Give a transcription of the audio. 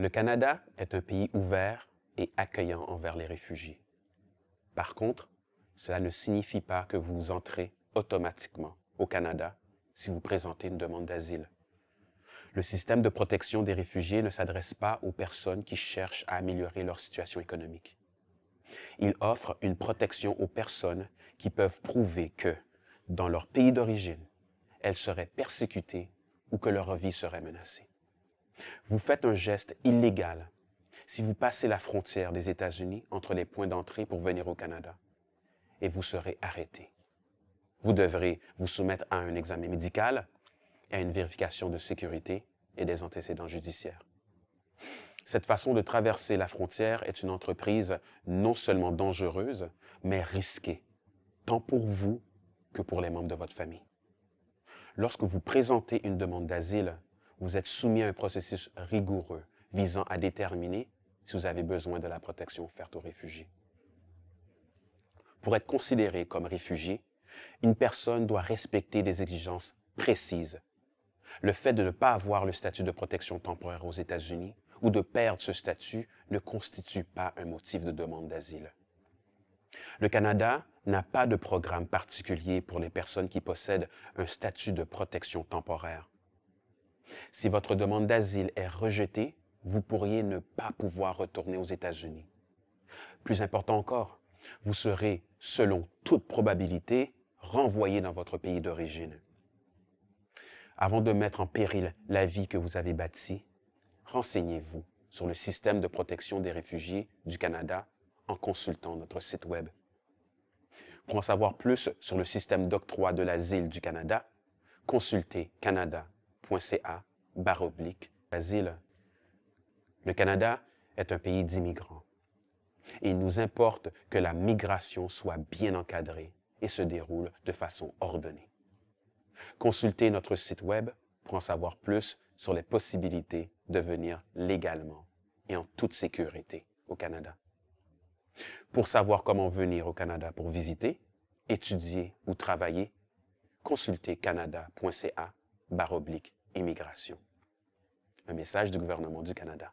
Le Canada est un pays ouvert et accueillant envers les réfugiés. Par contre, cela ne signifie pas que vous entrez automatiquement au Canada si vous présentez une demande d'asile. Le système de protection des réfugiés ne s'adresse pas aux personnes qui cherchent à améliorer leur situation économique. Il offre une protection aux personnes qui peuvent prouver que, dans leur pays d'origine, elles seraient persécutées ou que leur vie serait menacée. Vous faites un geste illégal si vous passez la frontière des États-Unis entre les points d'entrée pour venir au Canada et vous serez arrêté. Vous devrez vous soumettre à un examen médical, à une vérification de sécurité et des antécédents judiciaires. Cette façon de traverser la frontière est une entreprise non seulement dangereuse, mais risquée, tant pour vous que pour les membres de votre famille. Lorsque vous présentez une demande d'asile, vous êtes soumis à un processus rigoureux visant à déterminer si vous avez besoin de la protection offerte aux réfugiés. Pour être considéré comme réfugié, une personne doit respecter des exigences précises. Le fait de ne pas avoir le statut de protection temporaire aux États-Unis ou de perdre ce statut ne constitue pas un motif de demande d'asile. Le Canada n'a pas de programme particulier pour les personnes qui possèdent un statut de protection temporaire. Si votre demande d'asile est rejetée, vous pourriez ne pas pouvoir retourner aux États-Unis. Plus important encore, vous serez, selon toute probabilité, renvoyé dans votre pays d'origine. Avant de mettre en péril la vie que vous avez bâtie, renseignez-vous sur le système de protection des réfugiés du Canada en consultant notre site Web. Pour en savoir plus sur le système d'octroi de l'asile du Canada, consultez canada le Canada est un pays d'immigrants. Et il nous importe que la migration soit bien encadrée et se déroule de façon ordonnée. Consultez notre site Web pour en savoir plus sur les possibilités de venir légalement et en toute sécurité au Canada. Pour savoir comment venir au Canada pour visiter, étudier ou travailler, consultez canada.ca immigration. Un message du gouvernement du Canada.